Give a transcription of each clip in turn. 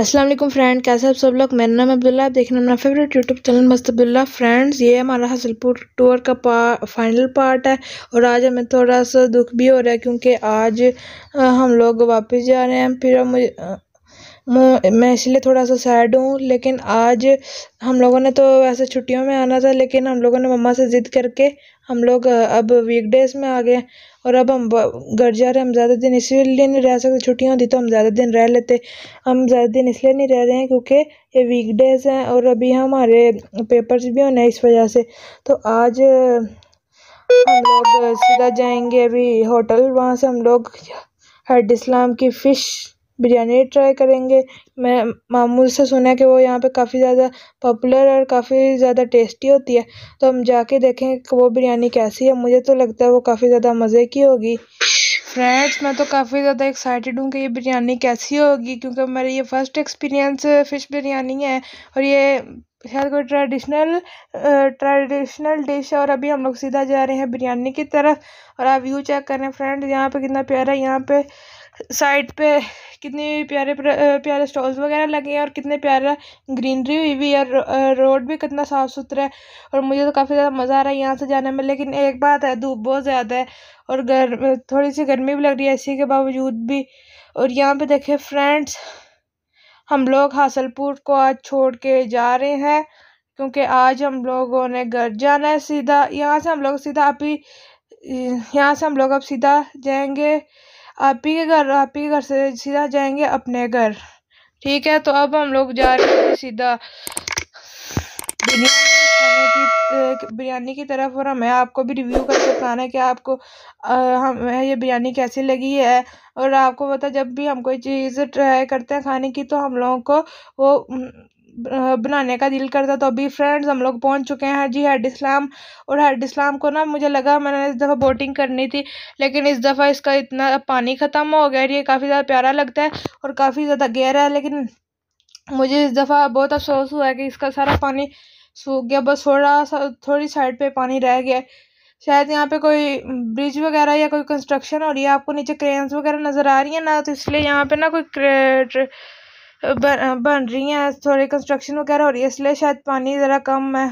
अस्सलाम वालेकुम फ्रेंड कैसे आप सब लोग मेरा नाम अब्दुल्ला आप देखना अपना फेवरेट यूट्यूब चैनल मस्त अब्दुल्ला फ्रेंड्स ये हमारा हसलपुर टूर का पा फाइनल पार्ट है और आज हमें थोड़ा सा दुख भी हो रहा है क्योंकि आज हम लोग वापस जा रहे हैं फिर मुझे मैं इसलिए थोड़ा सा सैड हूँ लेकिन आज हम लोगों ने तो वैसे छुट्टियों में आना था लेकिन हम लोगों ने मम्मा से ज़िद करके हम लोग अब वीकडेज़ में आ गए और अब हम घर जा रहे हैं हम ज़्यादा दिन इसीलिए नहीं रह सकते छुट्टियाँ होती तो हम ज़्यादा दिन रह लेते हम ज़्यादा दिन इसलिए नहीं रह रहे हैं क्योंकि ये वीकडेज़ हैं और अभी हमारे पेपर्स भी होने इस वजह से तो आज हम लोग सीधा जाएंगे अभी होटल वहाँ से हम लोग हेड इस्लाम की फ़िश बिरयानी ट्राई करेंगे मैं मामू से सुना है कि वो यहाँ पे काफ़ी ज़्यादा पॉपुलर और काफ़ी ज़्यादा टेस्टी होती है तो हम जाके देखें कि वो बिरयानी कैसी है मुझे तो लगता है वो काफ़ी ज़्यादा मज़े की होगी फ्रेंड्स मैं तो काफ़ी ज़्यादा एक्साइटेड हूँ कि ये बिरयानी कैसी होगी क्योंकि मेरा ये फ़र्स्ट एक्सपीरियंस फ़िश बिरयानी है और ये शायद कोई ट्रेडिशनल ट्रेडिशनल डिश है और अभी हम लोग सीधा जा रहे हैं बिरयानी की तरफ और आप व्यू चेक करें फ्रेंड्स यहाँ पे कितना प्यारा है यहाँ पे साइड पे कितने प्यारे प्यारे स्टॉल्स वगैरह लगे हैं और कितने प्यारा ग्रीनरी हुई हुई है रोड भी कितना साफ़ सुथरा है और मुझे तो काफ़ी ज़्यादा मज़ा आ रहा है यहाँ से जाने में लेकिन एक बात है धूप बहुत ज़्यादा है और गर्म थोड़ी सी गर्मी भी लग रही है इसी के बावजूद भी और यहाँ पे देखे फ्रेंड्स हम लोग हासलपुर को आज छोड़ के जा रहे हैं क्योंकि आज हम लोगों ने घर जाना है सीधा यहाँ से हम लोग सीधा अभी यहाँ से हम लोग अब सीधा जाएंगे आप ही के घर आप ही के घर से सीधा जाएंगे अपने घर ठीक है तो अब हम लोग जा रहे हैं सीधा बिरयानी की बिरयानी की तरफ और मैं आपको भी रिव्यू करके बताना है कि आपको हमें ये बिरयानी कैसी लगी है और आपको पता जब भी हम कोई चीज़ ट्राई करते हैं खाने की तो हम लोगों को वो बनाने का दिल करता तो अभी फ्रेंड्स हम लोग पहुंच चुके हैं जी हेड इस्लाम और हेड इस्लाम को ना मुझे लगा मैंने इस दफ़ा बोटिंग करनी थी लेकिन इस दफ़ा इसका इतना पानी ख़त्म हो गया ये काफ़ी ज़्यादा प्यारा लगता है और काफ़ी ज़्यादा गहरा है लेकिन मुझे इस दफ़ा बहुत अफसोस हुआ है कि इसका सारा पानी सूख गया बस थोड़ा सा थोड़ी साइड पर पानी रह गया शायद यहाँ पे कोई ब्रिज वगैरह या कोई कंस्ट्रक्शन हो रही है आपको नीचे क्रेन्स वगैरह नज़र आ रही है ना तो इसलिए यहाँ पे ना कोई बन बन रही हैं थोड़ी कंस्ट्रक्शन वगैरह हो रही है इसलिए शायद पानी ज़रा कम है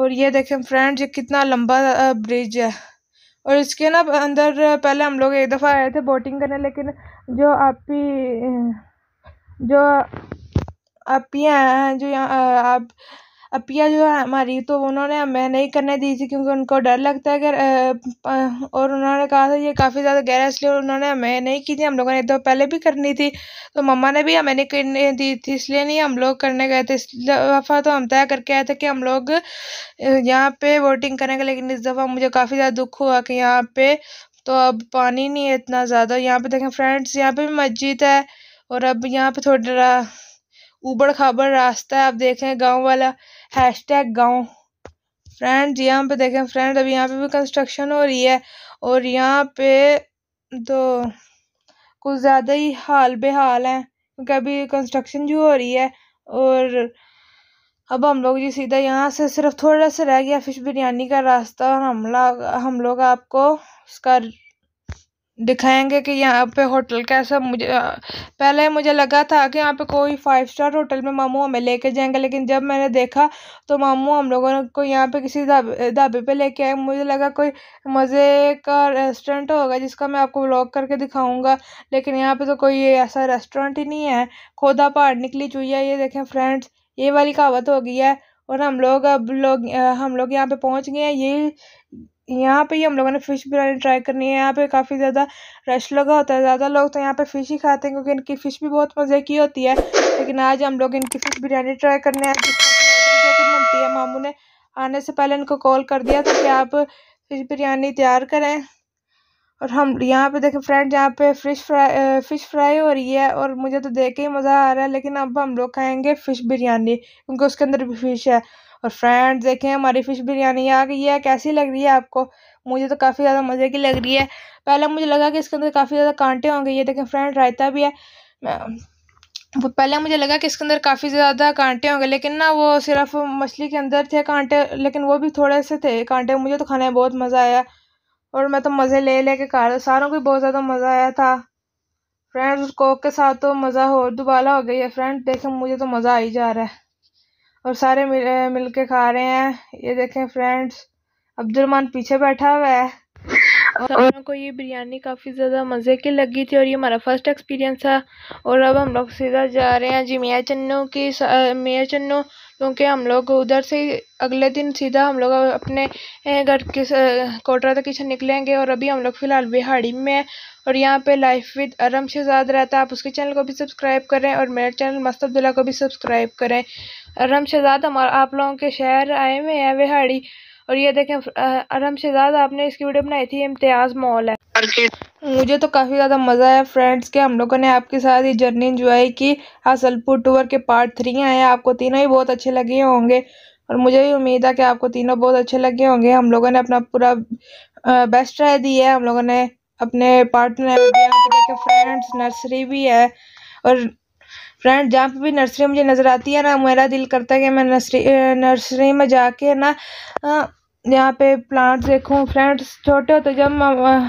और ये देखें फ्रेंड्स ये कितना लंबा ब्रिज है और इसके ना अंदर पहले हम लोग एक दफ़ा आए थे बोटिंग करने लेकिन जो आप ही जो आप ही हैं जो यहाँ आप अब पिया जो है हमारी तो उन्होंने हमें नहीं करने दी थी क्योंकि उनको डर लगता है कि और उन्होंने कहा था ये काफ़ी ज़्यादा गहरा इसलिए उन्होंने हमें नहीं की थी हम लोगों ने तो पहले भी करनी थी तो मम्मा ने भी हमें नहीं करने दी थी इसलिए नहीं हम लोग करने गए थे इस दफ़ा तो हम तय करके आए थे कि हम लोग यहाँ पे वोटिंग करेंगे लेकिन इस दफ़ा मुझे काफ़ी ज़्यादा दुख हुआ कि यहाँ पे तो अब पानी नहीं है इतना ज़्यादा यहाँ पे देखें फ्रेंड्स यहाँ पे भी मस्जिद है और अब यहाँ पे थोड़ा उबड़ खाबड़ रास्ता है आप देखें गांव वाला हैश टैग गाँव फ्रेंड यहाँ पे देखें फ्रेंड अभी यहाँ पे भी कंस्ट्रक्शन हो रही है और यहाँ पे तो कुछ ज़्यादा ही हाल बेहाल हैं क्योंकि अभी कंस्ट्रक्शन जो हो रही है और अब हम लोग जी सीधा यहाँ से सिर्फ थोड़ा सा रह गया फिश बिरयानी का रास्ता और हम लोग हम लोग आपको उसका दिखाएंगे कि यहाँ पे होटल कैसा मुझे पहले मुझे लगा था कि यहाँ पे कोई फाइव स्टार होटल में मामू हमें लेके जाएंगे लेकिन जब मैंने देखा तो मामू हम लोगों ने को यहाँ पे किसी ढाबे पे लेके आए मुझे लगा कोई मज़े का रेस्टोरेंट होगा जिसका मैं आपको व्लॉग करके दिखाऊंगा लेकिन यहाँ पे तो कोई ऐसा रेस्टोरेंट ही नहीं है खोदा पहाड़ निकली है ये देखें फ्रेंड्स ये वाली कहावत हो गई है और हम लोग अब लोग हम लोग यहाँ पे पहुँच गए हैं ये यहाँ पे ही हम लोगों ने फिश बिरयानी ट्राई करनी है यहाँ पे काफ़ी ज़्यादा रश लगा होता है ज़्यादा लोग तो यहाँ पे फिश ही खाते हैं क्योंकि इनकी फ़िश भी बहुत मज़े की होती है लेकिन आज हम लोग इनकी फ़िश बिरयानी ट्राई करने हैं बनती है मामू ने आने से पहले इनको कॉल कर दिया था कि आप फिश बिरयानी तैयार करें और हम यहाँ पे देखें फ्रेंड यहाँ पे फिश फ्राई फ़िश फ्राई हो रही है और मुझे तो देख के ही मज़ा आ रहा है लेकिन अब हम लोग खाएंगे फ़िश बिरयानी क्योंकि उसके अंदर भी फ़िश है और फ्रेंड्स देखें हमारी फ़िश बिरयानी आ गई है कैसी लग रही है आपको मुझे तो काफ़ी ज़्यादा मज़े की लग रही है पहले मुझे लगा कि इसके अंदर काफ़ी ज़्यादा कांटे होंगे ये देखें फ्रेंड रायता भी है वो पहले मुझे लगा कि इसके अंदर काफ़ी ज़्यादा कांटे होंगे लेकिन ना वो सिर्फ मछली के अंदर थे कांटे लेकिन वो भी थोड़े से थे कांटे मुझे तो खाने में बहुत मज़ा आया और मैं तो मज़े ले लेके खा सारों को बहुत ज़्यादा मज़ा आया था फ्रेंड्स कोक के साथ तो मज़ा हो दुबाला हो गई है फ्रेंड देखें मुझे तो मज़ा आ ही जा रहा है और सारे मिल मिलके खा रहे हैं ये देखें फ्रेंड्स अब्दुलरमान पीछे बैठा हुआ है और को ये बिरयानी काफ़ी ज़्यादा मज़े की लगी थी और ये हमारा फर्स्ट एक्सपीरियंस था और अब हम लोग सीधा जा रहे हैं जी मियाँ चन्नू की मियाँ चन्नू क्योंकि हम लोग उधर से अगले दिन सीधा हम लोग अपने घर के कोटरा तक किचन निकलेंगे और अभी हम लोग फ़िलहाल बिहाड़ी में हैं और यहाँ पे लाइफ विद अरम शहजाद रहता है आप उसके चैनल को भी सब्सक्राइब करें और मेरे चैनल मस्त अब्दुल्ला को भी सब्सक्राइब करें अरम शहजाद हम आप लोगों के शहर आए हुए हैं विहाड़ी और ये देखें अरम शहजाद आपने इसकी वीडियो बनाई थी इम्तियाज़ मॉल है मुझे तो काफ़ी ज़्यादा मज़ा आया फ्रेंड्स के हम लोगों ने आपके साथ ये जर्नी इंजॉय की हसलपुर टूर के पार्ट थ्री आए आपको तीनों ही बहुत अच्छे लगे होंगे और मुझे भी उम्मीद है कि आपको तीनों बहुत अच्छे लगे होंगे हम लोगों ने अपना पूरा बेस्ट रह दी है हम लोगों ने अपने पार्टनर फ्रेंड्स नर्सरी भी है और फ्रेंड जहाँ पे भी नर्सरी मुझे नज़र आती है ना मेरा दिल करता है कि मैं नर्सरी नर्सरी में जाके ना यहाँ पे प्लांट्स देखूँ फ्रेंड्स छोटे होते जब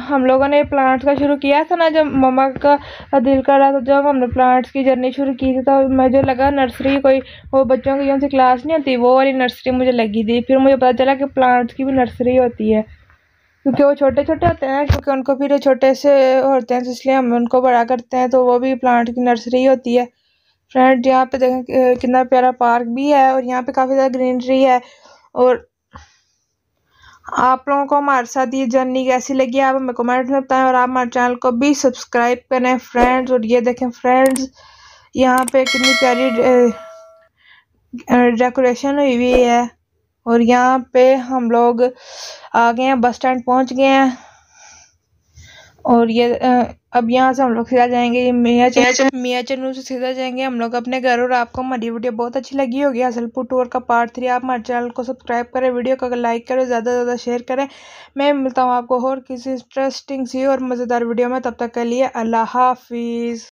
हम लोगों ने प्लांट्स का शुरू किया था ना जब मम्मा का दिल कर रहा था जब हमने प्लांट्स की जर्नी शुरू की थी तो मुझे लगा नर्सरी कोई वो बच्चों की जो क्लास नहीं होती वो वाली नर्सरी मुझे लगी थी फिर मुझे पता चला कि प्लांट्स की भी नर्सरी होती है क्योंकि वो छोटे छोटे होते हैं क्योंकि उनको फिर छोटे से होते हैं तो इसलिए हम उनको बड़ा करते हैं तो वो भी प्लांट की नर्सरी होती है फ्रेंड यहाँ पे देखें कितना प्यारा पार्क भी है और यहाँ पे काफ़ी ज़्यादा ग्रीनरी है और आप लोगों को हमारे साथ ये जर्नी कैसी लगी आप हमें कमेंट में बताएं और आप हमारे चैनल को भी सब्सक्राइब करें फ्रेंड्स और ये देखें फ्रेंड्स यहाँ पे कितनी प्यारी डेकोरेशन हुई हुई है और यहाँ पे हम लोग आ गए हैं बस स्टैंड पहुँच गए हैं और ये अब यहाँ से हम लोग सीधा जाएंगे मियाँ चंद मियाँ चन्नू से सीधा जाएंगे हम लोग अपने घर और आपको हमारी वीडियो बहुत अच्छी लगी होगी हसलपुर टूर का पार्ट थ्री आप हमारे चैनल को सब्सक्राइब करें वीडियो को लाइक करें ज़्यादा से ज़्यादा शेयर करें मैं मिलता हूँ आपको और किसी इंटरेस्टिंग सी और मज़ेदार वीडियो में तब तक के लिए अल्लाह हाफिज़